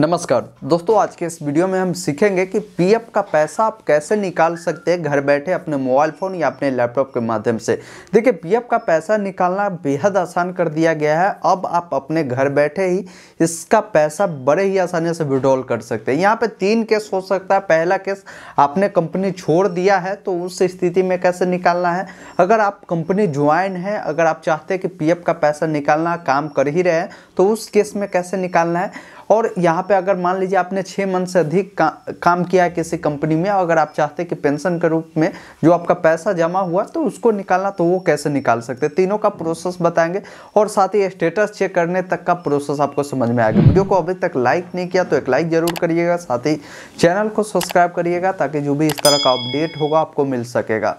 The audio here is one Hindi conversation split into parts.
नमस्कार दोस्तों आज के इस वीडियो में हम सीखेंगे कि पीएफ का पैसा आप कैसे निकाल सकते हैं घर बैठे अपने मोबाइल फ़ोन या अपने लैपटॉप के माध्यम से देखिए पीएफ का पैसा निकालना बेहद आसान कर दिया गया है अब आप अपने घर बैठे ही इसका पैसा बड़े ही आसानी से विड्रॉल कर सकते हैं यहाँ पे तीन केस हो सकता है पहला केस आपने कंपनी छोड़ दिया है तो उस स्थिति में कैसे निकालना है अगर आप कंपनी ज्वाइन है अगर आप चाहते हैं कि पी का पैसा निकालना काम कर ही रहे तो उस केस में कैसे निकालना है और यहाँ पे अगर मान लीजिए आपने छः मंथ से अधिक का, काम किया है किसी कंपनी में अगर आप चाहते हैं कि पेंशन के रूप में जो आपका पैसा जमा हुआ तो उसको निकालना तो वो कैसे निकाल सकते हैं तीनों का प्रोसेस बताएंगे और साथ ही स्टेटस चेक करने तक का प्रोसेस आपको समझ में आएगा वीडियो को अभी तक लाइक नहीं किया तो एक लाइक ज़रूर करिएगा साथ ही चैनल को सब्सक्राइब करिएगा ताकि जो भी इस तरह का अपडेट होगा आपको मिल सकेगा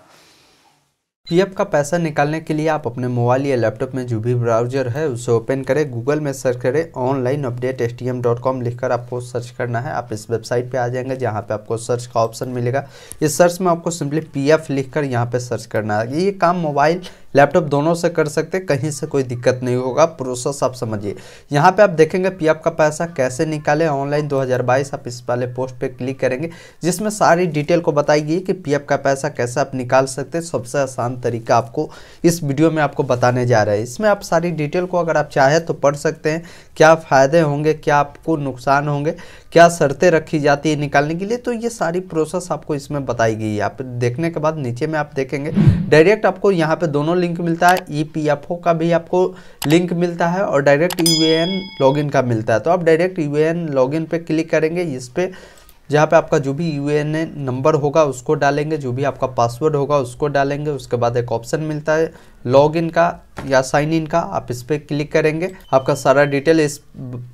पीएफ का पैसा निकालने के लिए आप अपने मोबाइल या लैपटॉप में जो भी ब्राउजर है उसे ओपन करें गूगल में सर्च करें online update S T M dot com लिखकर आपको सर्च करना है आप इस वेबसाइट पे आ जाएंगे जहाँ पे आपको सर्च का ऑप्शन मिलेगा इस सर्च में आपको सिंपली पीएफ लिखकर यहाँ पे सर्च करना है ये काम मोबाइल लैपटॉप दोनों से कर सकते कहीं से कोई दिक्कत नहीं होगा प्रोसेस आप समझिए यहाँ पे आप देखेंगे पीएफ का पैसा कैसे निकाले ऑनलाइन 2022 आप इस वाले पोस्ट पे क्लिक करेंगे जिसमें सारी डिटेल को बताई गई कि पीएफ का पैसा कैसे आप निकाल सकते हैं सबसे आसान तरीका आपको इस वीडियो में आपको बताने जा रहा है इसमें आप सारी डिटेल को अगर आप चाहें तो पढ़ सकते हैं क्या फ़ायदे होंगे क्या आपको नुकसान होंगे क्या शर्तें रखी जाती है निकालने के लिए तो ये सारी प्रोसेस आपको इसमें बताई गई है आप देखने के बाद नीचे में आप देखेंगे डायरेक्ट आपको यहाँ पे दोनों लिंक मिलता है ई e का भी आपको लिंक मिलता है और डायरेक्ट यू लॉगिन का मिलता है तो आप डायरेक्ट यू लॉगिन पे क्लिक करेंगे इस पर जहाँ पे आपका जो भी यू नंबर होगा उसको डालेंगे जो भी आपका पासवर्ड होगा उसको डालेंगे उसके बाद एक ऑप्शन मिलता है लॉग इन का या साइन इन का आप इस पर क्लिक करेंगे आपका सारा डिटेल इस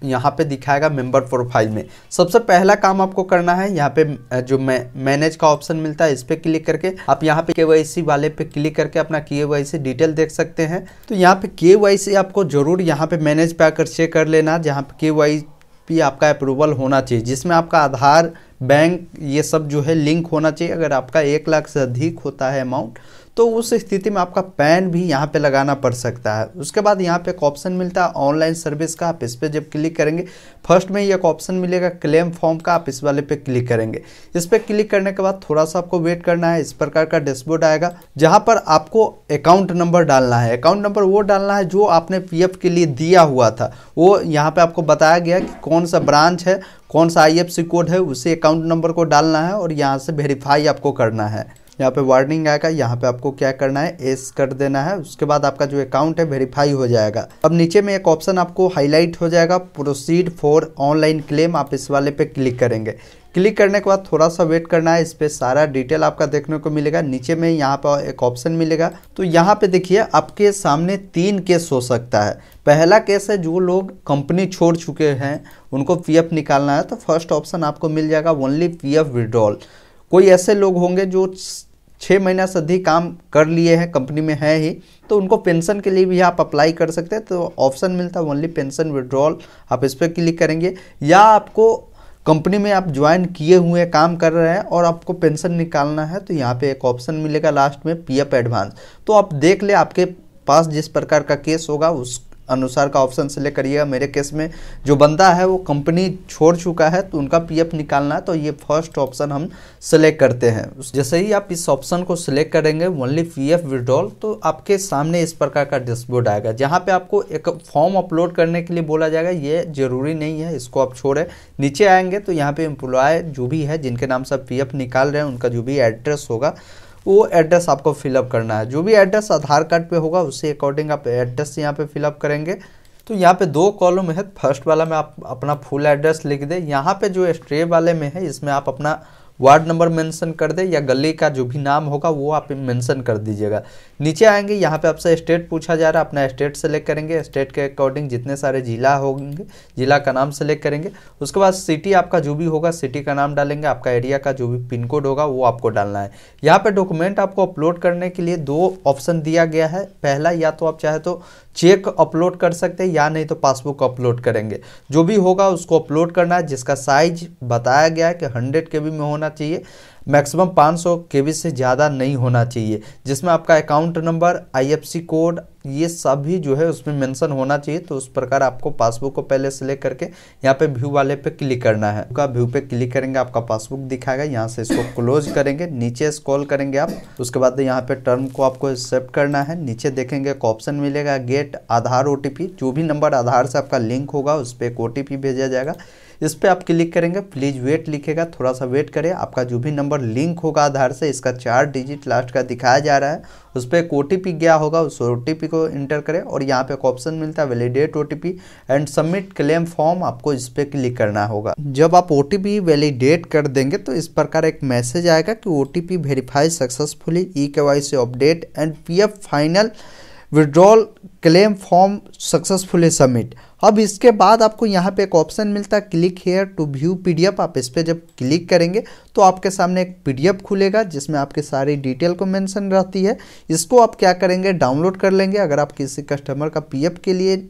यहाँ पे दिखाएगा मेंबर प्रोफाइल में सबसे पहला काम आपको करना है यहाँ पे जो मै मैनेज का ऑप्शन मिलता है इस पर क्लिक करके आप यहाँ पे के वाले पे क्लिक करके अपना के डिटेल देख सकते हैं तो यहाँ पे के आपको जरूर यहाँ पे मैनेज पे आकर चेक कर लेना जहाँ पे के पी आपका अप्रूवल होना चाहिए जिसमें आपका आधार बैंक ये सब जो है लिंक होना चाहिए अगर आपका एक लाख से अधिक होता है अमाउंट तो उस स्थिति में आपका पैन भी यहाँ पे लगाना पड़ सकता है उसके बाद यहाँ पे एक ऑप्शन मिलता है ऑनलाइन सर्विस का आप इस पर जब क्लिक करेंगे फर्स्ट में ये एक ऑप्शन मिलेगा क्लेम फॉर्म का आप इस वाले पे क्लिक करेंगे इस पर क्लिक करने के बाद थोड़ा सा आपको वेट करना है इस प्रकार का डैशबोर्ड आएगा जहाँ पर आपको अकाउंट नंबर डालना है अकाउंट नंबर वो डालना है जो आपने पी के लिए दिया हुआ था वो यहाँ पर आपको बताया गया कि कौन सा ब्रांच है कौन सा आई कोड है उसी अकाउंट नंबर को डालना है और यहाँ से वेरीफाई आपको करना है यहाँ पे वार्निंग आएगा यहाँ पे आपको क्या करना है एस कर देना है उसके बाद आपका जो अकाउंट है वेरीफाई हो जाएगा अब नीचे में एक ऑप्शन आपको हाईलाइट हो जाएगा प्रोसीड फॉर ऑनलाइन क्लेम आप इस वाले पे क्लिक करेंगे क्लिक करने के बाद थोड़ा सा वेट करना है इस पर सारा डिटेल आपका देखने को मिलेगा नीचे में यहाँ पर एक ऑप्शन मिलेगा तो यहाँ पे देखिए आपके सामने तीन केस हो सकता है पहला केस है जो लोग कंपनी छोड़ चुके हैं उनको पीएफ निकालना है तो फर्स्ट ऑप्शन आपको मिल जाएगा ओनली पीएफ विड्रॉल कोई ऐसे लोग होंगे जो छः महीना से अधिक काम कर लिए हैं कंपनी में है ही तो उनको पेंशन के लिए भी आप अप्लाई कर सकते हैं तो ऑप्शन मिलता है ओनली पेंशन विड्रॉल आप इस पर क्लिक करेंगे या आपको कंपनी में आप ज्वाइन किए हुए काम कर रहे हैं और आपको पेंशन निकालना है तो यहाँ पे एक ऑप्शन मिलेगा लास्ट में पीएफ एडवांस तो आप देख ले आपके पास जिस प्रकार का केस होगा उस अनुसार का ऑप्शन सेलेक्ट करिएगा मेरे केस में जो बंदा है वो कंपनी छोड़ चुका है तो उनका पीएफ निकालना है तो ये फर्स्ट ऑप्शन हम सेलेक्ट करते हैं जैसे ही आप इस ऑप्शन को सिलेक्ट करेंगे ओनली पी एफ विड्रॉल तो आपके सामने इस प्रकार का डैशबोर्ड आएगा जहाँ पर आपको एक फॉर्म अपलोड करने के लिए बोला जाएगा ये जरूरी नहीं है इसको आप छोड़ें नीचे आएंगे तो यहाँ पर एम्प्लॉय जो भी है जिनके नाम से आप पी निकाल रहे हैं उनका जो भी एड्रेस होगा वो एड्रेस आपको फिलअप करना है जो भी एड्रेस आधार कार्ड पे होगा उसी अकॉर्डिंग आप एड्रेस यहाँ पे फिलअप करेंगे तो यहाँ पे दो कॉलम है फर्स्ट वाला में आप अपना फुल एड्रेस लिख दें यहाँ पे जो स्ट्रे वाले में है इसमें आप अपना वार्ड नंबर मेंशन कर दे या गली का जो भी नाम होगा वो आप मेंशन कर दीजिएगा नीचे आएंगे यहाँ पे आपसे स्टेट पूछा जा रहा है अपना स्टेट सेलेक्ट करेंगे स्टेट के अकॉर्डिंग जितने सारे जिला होंगे जिला का नाम सेलेक्ट करेंगे उसके बाद सिटी आपका जो भी होगा सिटी का नाम डालेंगे आपका एरिया का जो भी पिन कोड होगा वो आपको डालना है यहाँ पर डॉक्यूमेंट आपको अपलोड करने के लिए दो ऑप्शन दिया गया है पहला या तो आप चाहे तो चेक अपलोड कर सकते हैं या नहीं तो पासबुक अपलोड करेंगे जो भी होगा उसको अपलोड करना है जिसका साइज बताया गया है कि हंड्रेड के में होना चाहिए मैक्सिमम 500 केबी से ज़्यादा नहीं होना चाहिए जिसमें आपका अकाउंट नंबर आईएफसी कोड ये सभी जो है उसमें मेंशन होना चाहिए तो उस प्रकार आपको पासबुक को पहले सेलेक्ट करके यहाँ पे व्यू वाले पे क्लिक करना है आपका व्यू पे क्लिक करेंगे आपका पासबुक दिखाएगा यहाँ से इसको क्लोज करेंगे नीचे स्क्रॉल करेंगे आप उसके बाद यहाँ पे टर्म को आपको एक्सेप्ट करना है नीचे देखेंगे एक ऑप्शन मिलेगा गेट आधार ओ जो भी नंबर आधार से आपका लिंक होगा उस पर एक ओ भेजा जाएगा इस पर आप क्लिक करेंगे प्लीज़ वेट लिखेगा थोड़ा सा वेट करें आपका जो भी नंबर लिंक होगा आधार से इसका चार डिजिट लास्ट का दिखाया जा रहा है उस पर एक ओ गया होगा उस ओ को इंटर करें और यहाँ पे एक ऑप्शन मिलता है validate O and submit claim form आपको इस पर क्लिक करना होगा जब आप ओ वैलिडेट कर देंगे तो इस प्रकार एक मैसेज आएगा कि O T verify successfully E K update and P final withdrawal claim form successfully submit अब इसके बाद आपको यहाँ पे एक ऑप्शन मिलता है click here to view PDF आप इस पर जब क्लिक करेंगे तो आपके सामने एक पीडीएफ खुलेगा जिसमें आपकी सारी डिटेल को मेंशन रहती है इसको आप क्या करेंगे डाउनलोड कर लेंगे अगर आप किसी कस्टमर का पीएफ के लिए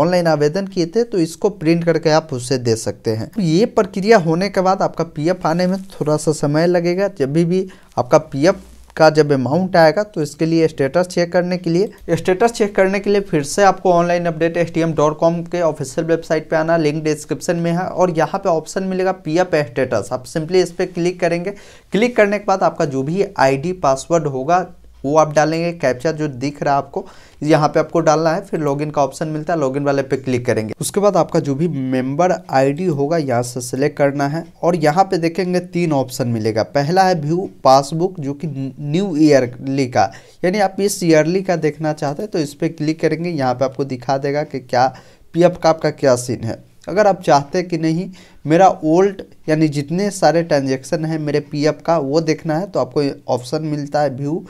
ऑनलाइन आवेदन किए थे तो इसको प्रिंट करके आप उसे दे सकते हैं तो ये प्रक्रिया होने के बाद आपका पीएफ आने में थोड़ा सा समय लगेगा जब भी, भी आपका पीएफ का जब अमाउंट आएगा तो इसके लिए स्टेटस चेक करने के लिए स्टेटस चेक करने के लिए फिर से आपको online update S K official website पे आना लिंक डिस्क्रिप्शन में है और यहाँ पे ऑप्शन मिलेगा पी एफ स्टेटस आप सिंपली इस पर क्लिक करेंगे क्लिक करने के बाद आपका जो भी आई पासवर्ड होगा वो आप डालेंगे कैप्चा जो दिख रहा है आपको यहाँ पे आपको डालना है फिर लॉगिन का ऑप्शन मिलता है लॉगिन वाले पे क्लिक करेंगे उसके बाद आपका जो भी मेंबर आईडी होगा यहाँ से सिलेक्ट करना है और यहाँ पे देखेंगे तीन ऑप्शन मिलेगा पहला है व्यू पासबुक जो कि न्यू ईयरली का यानी आप इस ईयरली का देखना चाहते हैं तो इस पर क्लिक करेंगे यहाँ पर आपको दिखा देगा कि क्या पी का आपका क्या सीन है अगर आप चाहते कि नहीं मेरा ओल्ड यानी जितने सारे ट्रांजेक्शन है मेरे पी का वो देखना है तो आपको ऑप्शन मिलता है व्यू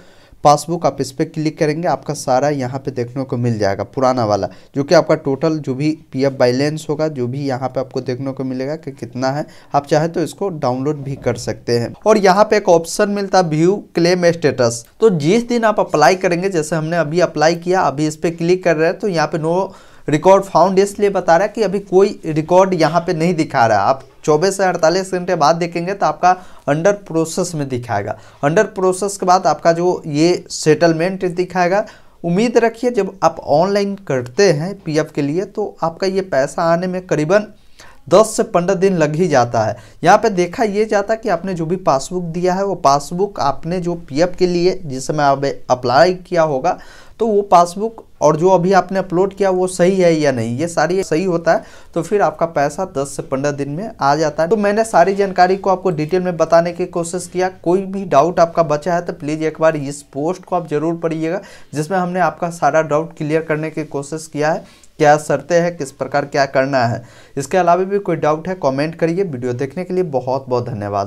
पासबुक आप इस पर क्लिक करेंगे आपका सारा यहाँ पे देखने को मिल जाएगा पुराना वाला जो कि आपका टोटल जो भी पी एफ बैलेंस होगा जो भी यहाँ पे आपको देखने को मिलेगा कि कितना है आप चाहे तो इसको डाउनलोड भी कर सकते हैं और यहाँ पे एक ऑप्शन मिलता है व्यू क्लेम स्टेटस तो जिस दिन आप अप्लाई करेंगे जैसे हमने अभी अप्लाई किया अभी इस पर क्लिक कर रहे हैं तो यहाँ पे नो रिकॉर्ड फाउंड इसलिए बता रहा है कि अभी कोई रिकॉर्ड यहाँ पे नहीं दिखा रहा आप चौबीस से अड़तालीस घंटे बाद देखेंगे तो आपका अंडर प्रोसेस में दिखाएगा अंडर प्रोसेस के बाद आपका जो ये सेटलमेंट दिखाएगा उम्मीद रखिए जब आप ऑनलाइन करते हैं पी के लिए तो आपका ये पैसा आने में करीबन दस से पंद्रह दिन लग ही जाता है यहाँ पे देखा ये जाता है कि आपने जो भी पासबुक दिया है वो पासबुक आपने जो पीएफ के लिए जिस समय आप अप्लाई किया होगा तो वो पासबुक और जो अभी आपने अपलोड किया वो सही है या नहीं ये सारी सही होता है तो फिर आपका पैसा 10 से 15 दिन में आ जाता है तो मैंने सारी जानकारी को आपको डिटेल में बताने की कोशिश किया कोई भी डाउट आपका बचा है तो प्लीज़ एक बार इस पोस्ट को आप ज़रूर पढ़िएगा जिसमें हमने आपका सारा डाउट क्लियर करने की कोशिश किया है क्या शर्तें हैं किस प्रकार क्या करना है इसके अलावा भी कोई डाउट है कॉमेंट करिए वीडियो देखने के लिए बहुत बहुत धन्यवाद